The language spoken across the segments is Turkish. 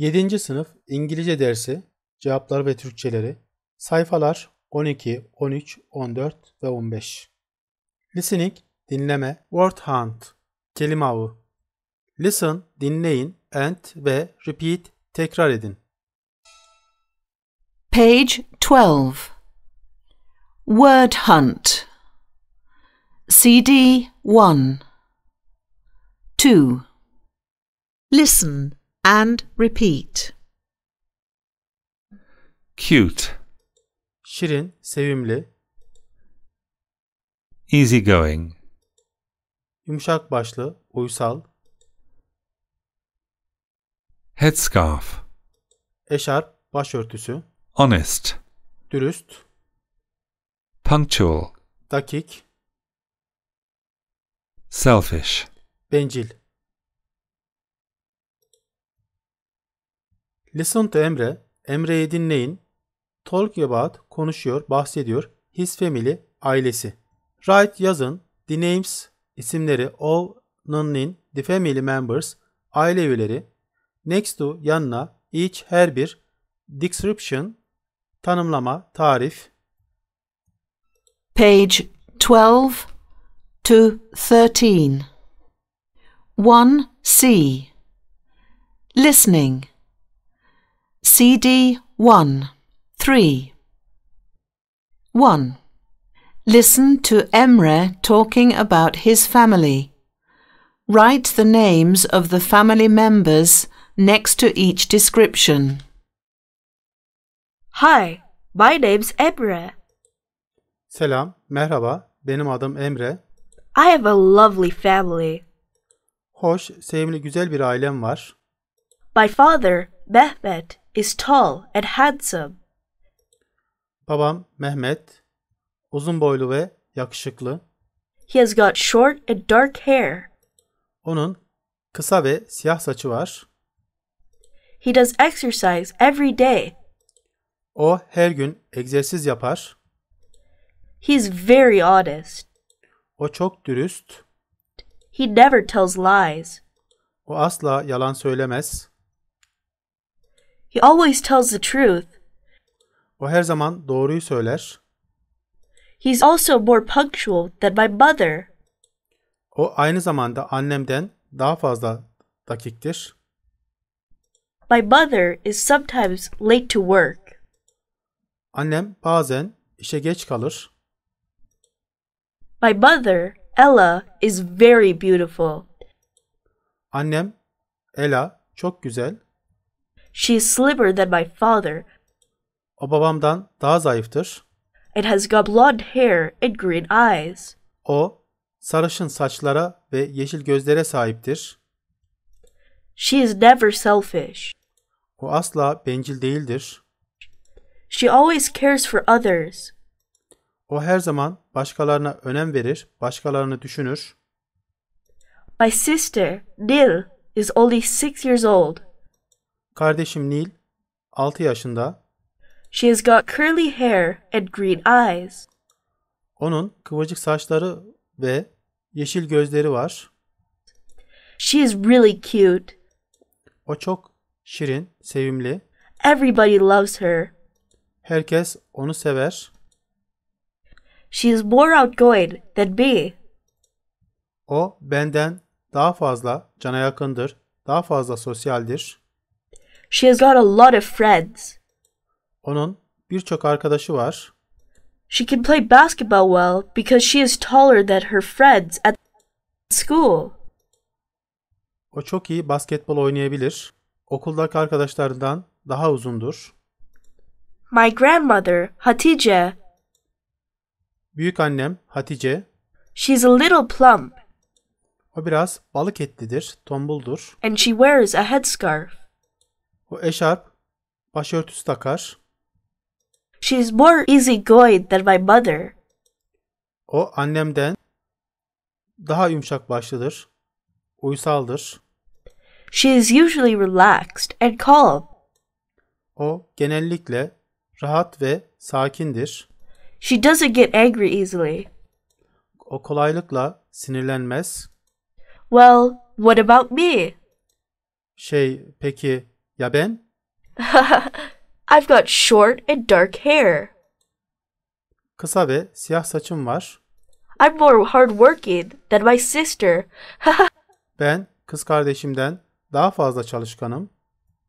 7. sınıf İngilizce dersi cevaplar ve Türkçeleri sayfalar 12, 13, 14 ve 15. Listening dinleme, word hunt kelime avı. Listen dinleyin and ve repeat tekrar edin. Page 12 Word Hunt CD 1 2 Listen and repeat. Cute, Şirin, sevimli, Easy going, yumuşak başlı, uysal, headscarf, eşarp, başörtüsü, honest, dürüst, punctual, dakik, selfish. bencil. Listen to Emre, Emre'yi dinleyin. Talk about, konuşuyor, bahsediyor. His family, ailesi. Write, yazın. The names, isimleri of, nonnin, the family members, aile üyeleri. Next to, yanına. Each, her bir. Description, tanımlama, tarif. Page 12 to 13. 1C. Listening. CD 1 3 1. Listen to Emre talking about his family. Write the names of the family members next to each description. Hi, my name's Emre. Selam, merhaba. Benim adım Emre. I have a lovely family. Hoş, sevimli güzel bir ailem var. My father, Mehmet, is tall and handsome. Babam Mehmet uzun boylu ve yakışıklı. He has got short and dark hair. Onun kısa ve siyah saçı var. He does exercise every day. O her gün egzersiz yapar. He is very honest. O çok dürüst. He never tells lies. O asla yalan söylemez. He always tells the truth. O her zaman doğruyu söyler. He's also more punctual than my mother. O aynı zamanda annemden daha fazla dakiktir. My mother is sometimes late to work. Annem bazen işe geç kalır. My mother, Ella, is very beautiful. Annem, Ella, çok güzel She is slimmer than my father. O babamdan daha zayıftır. It has got blonde hair and green eyes. O sarışın saçlara ve yeşil gözlere sahiptir. She is never selfish. O asla bencil değildir. She always cares for others. O her zaman başkalarına önem verir, başkalarını düşünür. My sister, Nil, is only six years old. Kardeşim Nil 6 yaşında. She has got curly hair and green eyes. Onun kıvırcık saçları ve yeşil gözleri var. She is really cute. O çok şirin, sevimli. Everybody loves her. Herkes onu sever. She is more outgoing than me. O benden daha fazla cana yakındır, daha fazla sosyaldir. She has got a lot of friends. Onun birçok arkadaşı var. She can play basketball well because she is taller than her friends at school. O çok iyi basketbol oynayabilir. Okuldaki arkadaşlarından daha uzundur. My grandmother, Hatice. Büyük annem Hatice. She's a little plump. O biraz balık etlidir, tombuldur. And she wears a headscarf. O eşarp başörtüsü takar. She is more easygoing than my mother. O annemden daha yumuşak başlıdır, uysaldır. She is usually relaxed and calm. O genellikle rahat ve sakindir. She doesn't get angry easily. O kolaylıkla sinirlenmez. Well, what about me? Şey, peki ya ben? I've got short and dark hair. Kısa ve siyah saçım var. I'm more hardworking than my sister. ben kız kardeşimden daha fazla çalışkanım.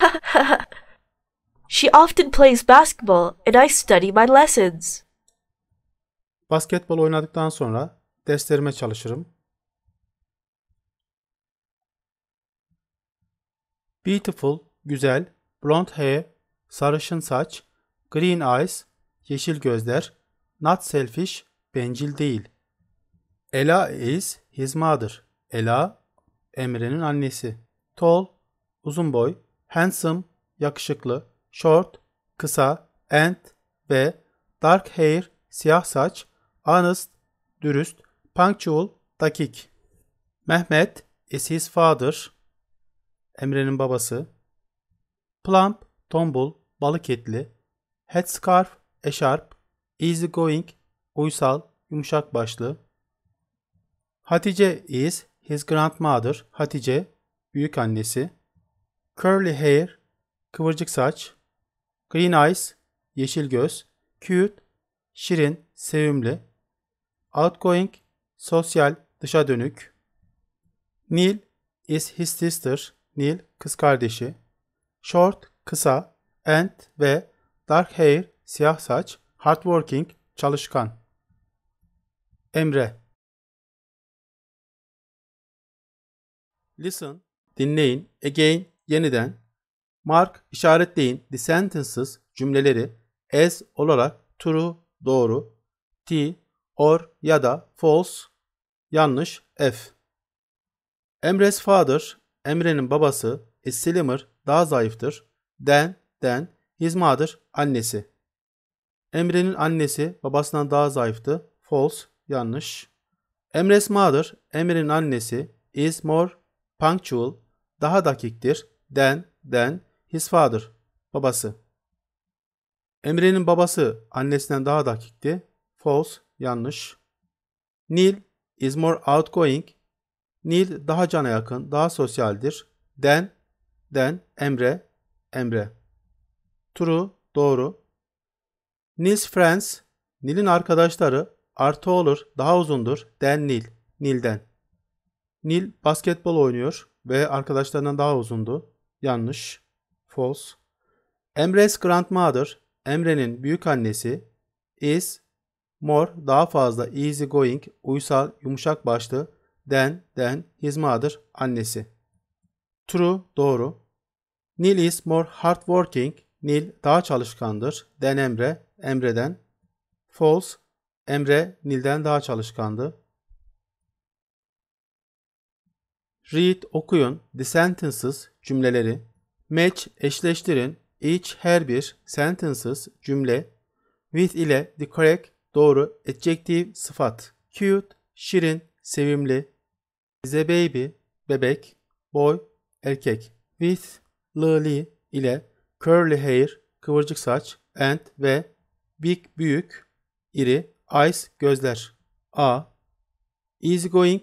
She often plays basketball and I study my lessons. Basketbol oynadıktan sonra derslerime çalışırım. Beautiful güzel, blond hair, sarışın saç, green eyes, yeşil gözler, not selfish, bencil değil. Ela is his mother. Ela, Emre'nin annesi. Tall, uzun boy, handsome, yakışıklı, short, kısa, and ve dark hair, siyah saç, honest, dürüst, punctual, dakik. Mehmet is his father. Emre'nin babası plump, tombul, balık etli, headscarf, eşarp, easygoing, uysal, yumuşak başlı. Hatice is his grandmother, Hatice, büyük annesi. Curly hair, kıvırcık saç. Green eyes, yeşil göz. Cute, şirin, sevimli. Outgoing, sosyal, dışa dönük. Neil is his sister, Neil kız kardeşi. Short, kısa, and ve dark hair, siyah saç, hardworking, çalışkan. Emre Listen, dinleyin, again, yeniden. Mark, işaretleyin the sentences, cümleleri as olarak true, doğru, t, or ya da false, yanlış, f. Emre's father, Emre'nin babası, is slimmer, daha zayıftır. Den, den, his mother, annesi. Emre'nin annesi babasından daha zayıftı. False, yanlış. Emre's mother, Emre'nin annesi is more punctual, daha dakiktir. Than, than his father, babası. Emre'nin babası annesinden daha dakikti. False, yanlış. Neil is more outgoing. Neil daha cana yakın, daha sosyaldir. Than, den, Emre, Emre. Turu doğru. Nils friends, Nil'in arkadaşları, artı olur, daha uzundur, den Nil, Nil'den. Nil basketbol oynuyor ve arkadaşlarından daha uzundu. Yanlış, false. Emre's grandmother, Emre'nin büyük annesi, is, more, daha fazla easy going, uysal, yumuşak başlı, than, than, his mother, annesi. True doğru. Neil is more hardworking. Neil daha çalışkandır. Than Emre Emre'den. False Emre Neil'den daha çalışkandı. Read okuyun. The sentences cümleleri. Match eşleştirin. Each her bir sentences cümle. With ile the correct doğru adjective sıfat. Cute şirin sevimli. The baby bebek. Boy erkek, with lily ile curly hair kıvırcık saç and ve big büyük iri eyes gözler. A. Easygoing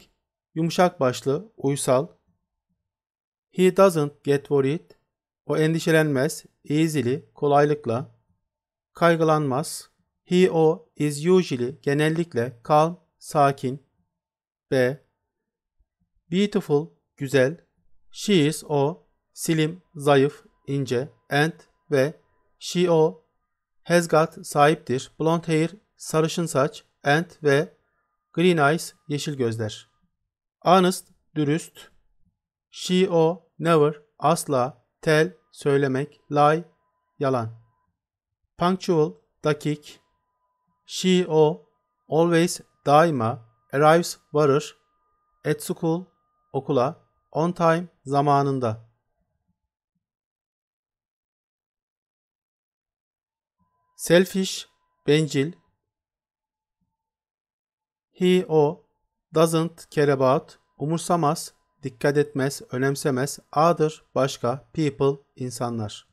yumuşak başlı, uysal. He doesn't get worried. O endişelenmez, easily kolaylıkla. Kaygılanmaz. He o is usually genellikle calm, sakin. B. Beautiful güzel, She is o slim, zayıf, ince and ve she o has got sahiptir. Blond hair sarışın saç and ve green eyes yeşil gözler. Honest dürüst. She o never asla tell söylemek lie yalan. Punctual dakik. She o always daima arrives varır. At school okula On time zamanında. Selfish bencil. He o doesn't care about umursamaz, dikkat etmez, önemsemez. Other başka, people insanlar.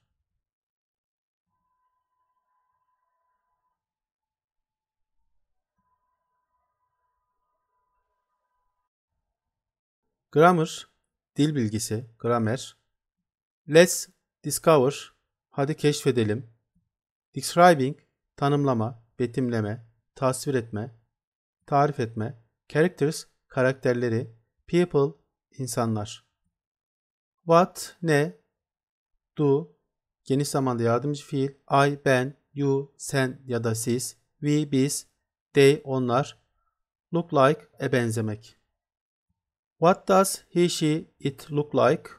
Grammar dil bilgisi, gramer. Let's discover, hadi keşfedelim. Describing, tanımlama, betimleme, tasvir etme, tarif etme. Characters, karakterleri. People, insanlar. What, ne. Do, geniş zamanda yardımcı fiil. I, ben, you, sen ya da siz. We, biz. They, onlar. Look like, e benzemek. What does he she it look like?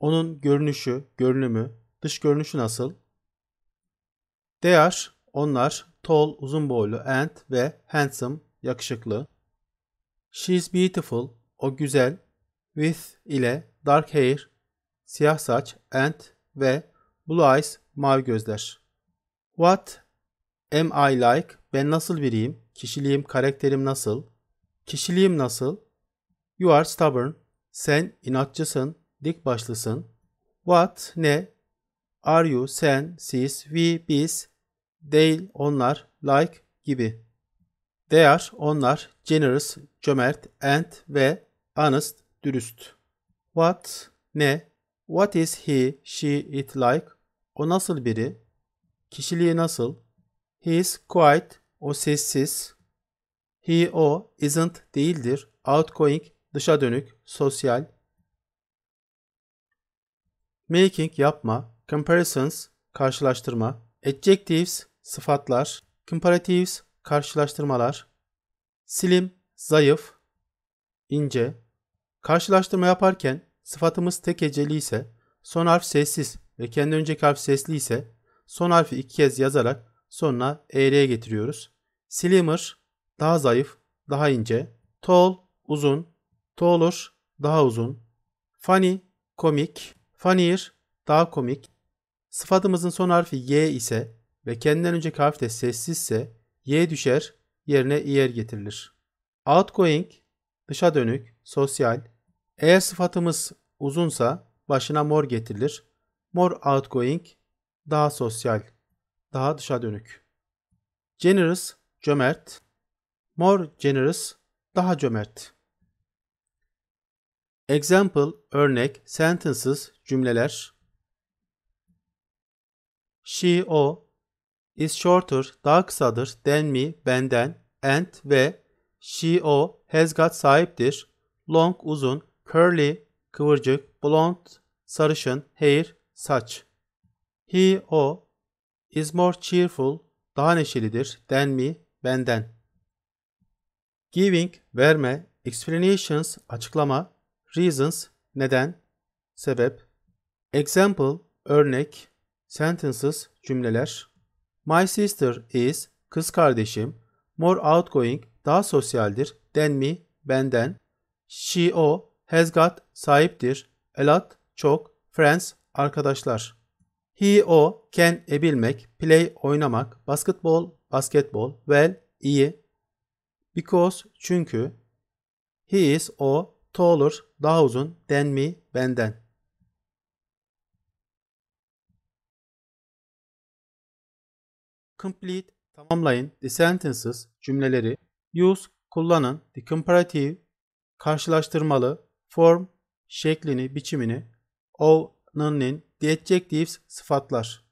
Onun görünüşü, görünümü, dış görünüşü nasıl? They are, onlar tall, uzun boylu and ve handsome, yakışıklı. She is beautiful, o güzel. With ile dark hair, siyah saç and ve blue eyes, mavi gözler. What am I like? Ben nasıl biriyim? Kişiliğim, karakterim nasıl? Kişiliğim nasıl? You are stubborn. Sen inatçısın, dik başlısın. What, ne? Are you, sen, siz, we, biz, değil, onlar, like, gibi. They are, onlar, generous, cömert, and ve honest, dürüst. What, ne? What is he, she, it like? O nasıl biri? Kişiliği nasıl? He is quiet, o sessiz. He, o, isn't, değildir, outgoing, dışa dönük, sosyal, making yapma, comparisons karşılaştırma, adjectives sıfatlar, comparatives karşılaştırmalar, slim zayıf, ince, karşılaştırma yaparken sıfatımız tek heceli ise, son harf sessiz ve kendi önceki harf sesli ise son harfi iki kez yazarak sonuna eğriye getiriyoruz. Slimmer daha zayıf, daha ince. Tall uzun, Dolor daha uzun. Funny komik. Funnier daha komik. Sıfatımızın son harfi y ise ve kendinden önceki harf de sessizse y düşer yerine yer getirilir. Outgoing dışa dönük, sosyal. Eğer sıfatımız uzunsa başına mor getirilir. More outgoing daha sosyal, daha dışa dönük. Generous cömert. More generous daha cömert. Example, örnek, sentences, cümleler. She, o, is shorter, daha kısadır, than me, benden, and ve she, o, has got sahiptir, long, uzun, curly, kıvırcık, blonde sarışın, hair, saç. He, o, is more cheerful, daha neşelidir, than me, benden. Giving, verme, explanations, açıklama, Reasons neden, sebep. Example örnek. Sentences cümleler. My sister is kız kardeşim more outgoing daha sosyaldir than me benden. She o has got sahiptir. A lot çok friends arkadaşlar. He o can ebilmek, play oynamak, basketball basketbol, well iyi. Because çünkü. He is o to olur, daha uzun, den mi, benden. Complete, tamamlayın, the sentences, cümleleri. Use, kullanın, the comparative, karşılaştırmalı, form, şeklini, biçimini. Of, non'in, the adjectives, sıfatlar.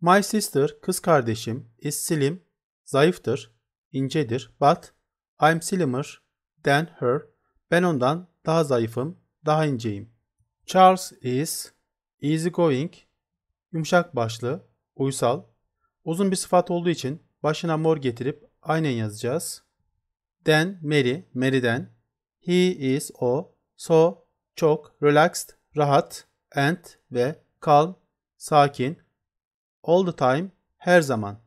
My sister, kız kardeşim, is slim, zayıftır, incedir, but I'm slimmer than her, ben ondan daha zayıfım, daha inceyim. Charles is easygoing, yumuşak başlı, uysal. Uzun bir sıfat olduğu için başına mor getirip aynen yazacağız. Then Mary, Mary'den. He is o, so çok, relaxed, rahat, and ve calm, sakin. All the time, her zaman.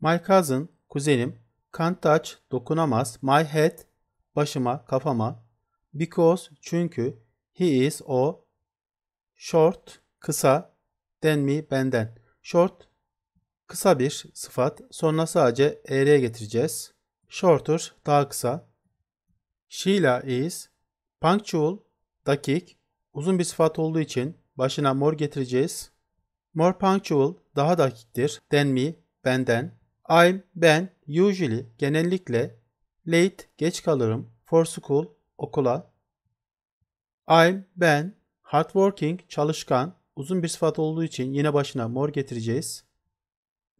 My cousin, kuzenim, can't touch, dokunamaz, my head, başıma, kafama. Because, çünkü. He is, o. Short, kısa. Then me, benden. Short, kısa bir sıfat. Sonra sadece ere'ye getireceğiz. Shorter, daha kısa. Sheila is. Punctual, dakik. Uzun bir sıfat olduğu için başına more getireceğiz. More punctual, daha dakiktir. Than me, benden. I'm, ben, usually, genellikle, Late, geç kalırım. For school, okula. I'm, ben. Hardworking, çalışkan. Uzun bir sıfat olduğu için yine başına more getireceğiz.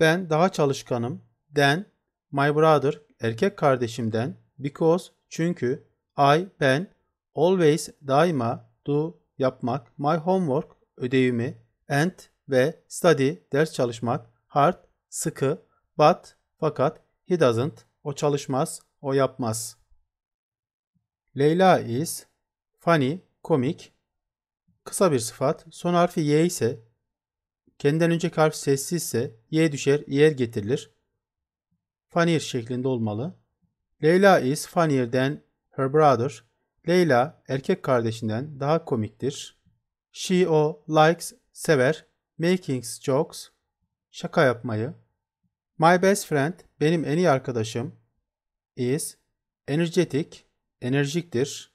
Ben daha çalışkanım. Then, my brother, erkek kardeşimden. Because, çünkü. I, ben. Always, daima. Do, yapmak. My homework, ödevimi. And, ve. Study, ders çalışmak. Hard, sıkı. But, fakat. He doesn't, o çalışmaz. O yapmaz. Leyla is funny, komik. Kısa bir sıfat. Son harfi y ise kendinden önceki harf sessizse y düşer, yer getirilir. Funnier şeklinde olmalı. Leyla is funnier than her brother. Leyla erkek kardeşinden daha komiktir. She o likes sever making jokes şaka yapmayı. My best friend benim en iyi arkadaşım is energetic, enerjiktir.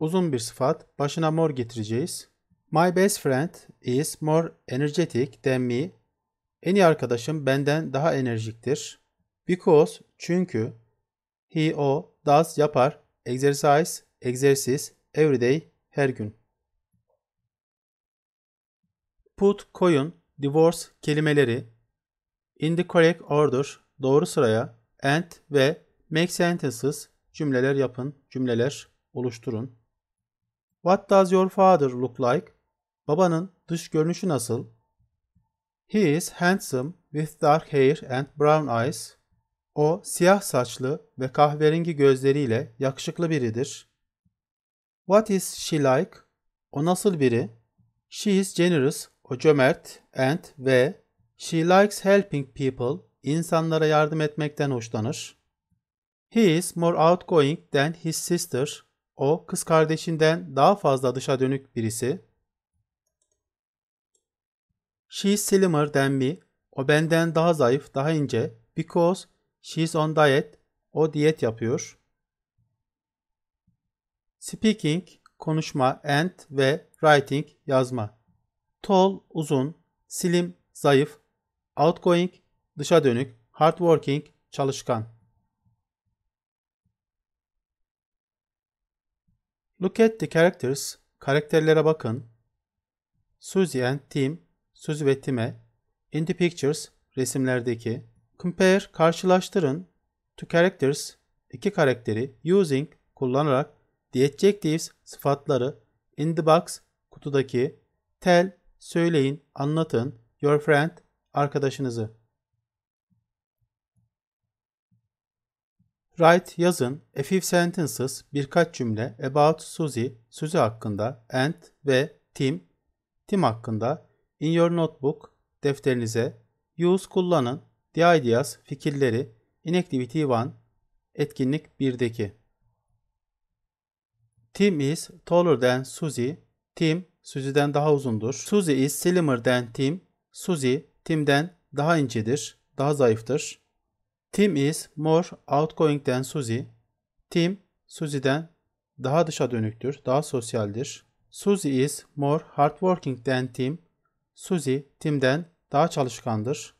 Uzun bir sıfat, başına mor getireceğiz. My best friend is more energetic than me. En iyi arkadaşım benden daha enerjiktir. Because, çünkü, he, o, does, yapar, exercise, egzersiz, day, her gün. Put, koyun, divorce kelimeleri in the correct order, doğru sıraya, and ve Make sentences, cümleler yapın, cümleler oluşturun. What does your father look like? Babanın dış görünüşü nasıl? He is handsome with dark hair and brown eyes. O siyah saçlı ve kahverengi gözleriyle yakışıklı biridir. What is she like? O nasıl biri? She is generous, o cömert and ve she likes helping people, insanlara yardım etmekten hoşlanır. He is more outgoing than his sister. O kız kardeşinden daha fazla dışa dönük birisi. She is slimmer than me. O benden daha zayıf, daha ince. Because she is on diet. O diyet yapıyor. Speaking, konuşma and ve writing, yazma. Tall, uzun. Slim, zayıf. Outgoing, dışa dönük. Hardworking, çalışkan. Look at the characters. Karakterlere bakın. Suzy and Tim. Suzy ve Tim'e. In the pictures. Resimlerdeki. Compare. Karşılaştırın. To characters. iki karakteri. Using. Kullanarak. The adjectives. Sıfatları. In the box. Kutudaki. Tell. Söyleyin. Anlatın. Your friend. Arkadaşınızı. Wright yazın A Few Sentences birkaç cümle about Suzy, Suzy hakkında and ve Tim, Tim hakkında in your notebook defterinize use kullanın the ideas fikirleri in activity 1 etkinlik 1'deki. Tim is taller than Suzy. Tim Suzy'den daha uzundur. Suzy is slimmer than Tim. Suzy Tim'den daha incedir, daha zayıftır. Tim is more outgoing than Susie. Tim, Susie'den daha dışa dönüktür, daha sosyaldir. Susie is more hardworking than Tim. Susie, Tim'den daha çalışkandır.